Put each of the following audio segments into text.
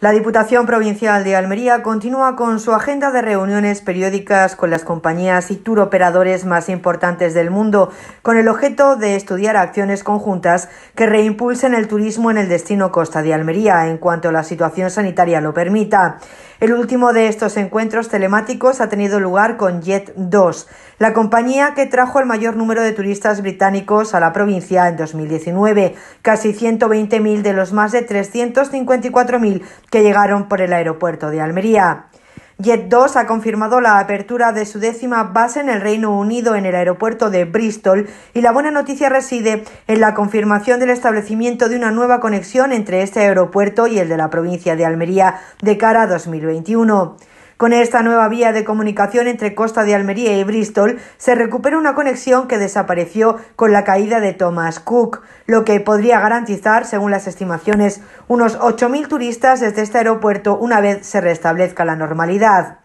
La Diputación Provincial de Almería continúa con su agenda de reuniones periódicas con las compañías y operadores más importantes del mundo, con el objeto de estudiar acciones conjuntas que reimpulsen el turismo en el destino Costa de Almería, en cuanto la situación sanitaria lo permita. El último de estos encuentros telemáticos ha tenido lugar con Jet 2, la compañía que trajo el mayor número de turistas británicos a la provincia en 2019, casi 120.000 de los más de 354.000 que llegaron por el aeropuerto de Almería. Jet2 ha confirmado la apertura de su décima base en el Reino Unido en el aeropuerto de Bristol y la buena noticia reside en la confirmación del establecimiento de una nueva conexión entre este aeropuerto y el de la provincia de Almería de cara a 2021. Con esta nueva vía de comunicación entre Costa de Almería y Bristol se recupera una conexión que desapareció con la caída de Thomas Cook, lo que podría garantizar, según las estimaciones, unos 8.000 turistas desde este aeropuerto una vez se restablezca la normalidad.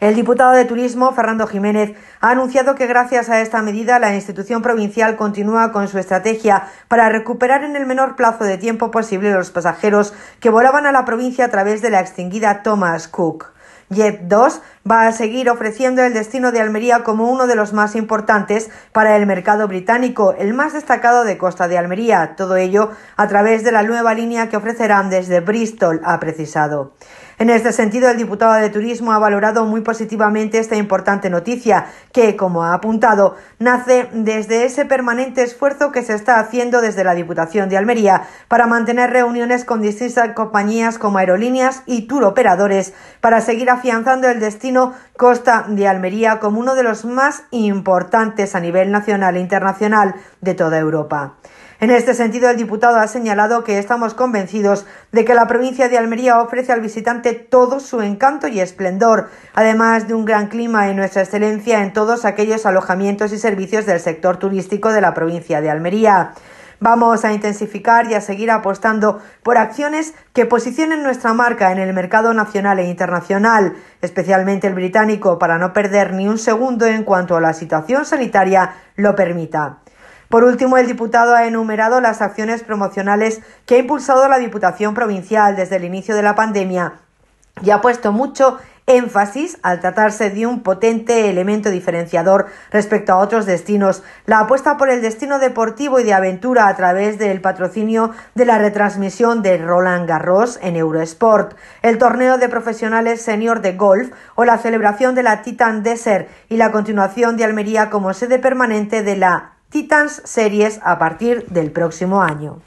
El diputado de Turismo, Fernando Jiménez, ha anunciado que gracias a esta medida la institución provincial continúa con su estrategia para recuperar en el menor plazo de tiempo posible los pasajeros que volaban a la provincia a través de la extinguida Thomas Cook. Jet 2 va a seguir ofreciendo el destino de Almería como uno de los más importantes para el mercado británico, el más destacado de Costa de Almería, todo ello a través de la nueva línea que ofrecerán desde Bristol, ha precisado. En este sentido, el diputado de Turismo ha valorado muy positivamente esta importante noticia, que, como ha apuntado, nace desde ese permanente esfuerzo que se está haciendo desde la Diputación de Almería para mantener reuniones con distintas compañías como aerolíneas y operadores, para seguir afianzando el destino Costa de Almería como uno de los más importantes a nivel nacional e internacional de toda Europa. En este sentido, el diputado ha señalado que estamos convencidos de que la provincia de Almería ofrece al visitante todo su encanto y esplendor, además de un gran clima y nuestra excelencia en todos aquellos alojamientos y servicios del sector turístico de la provincia de Almería. Vamos a intensificar y a seguir apostando por acciones que posicionen nuestra marca en el mercado nacional e internacional, especialmente el británico, para no perder ni un segundo en cuanto a la situación sanitaria lo permita. Por último, el diputado ha enumerado las acciones promocionales que ha impulsado la Diputación Provincial desde el inicio de la pandemia y ha puesto mucho énfasis al tratarse de un potente elemento diferenciador respecto a otros destinos. La apuesta por el destino deportivo y de aventura a través del patrocinio de la retransmisión de Roland Garros en Eurosport, el torneo de profesionales senior de golf o la celebración de la Titan Desert y la continuación de Almería como sede permanente de la Titans series a partir del próximo año.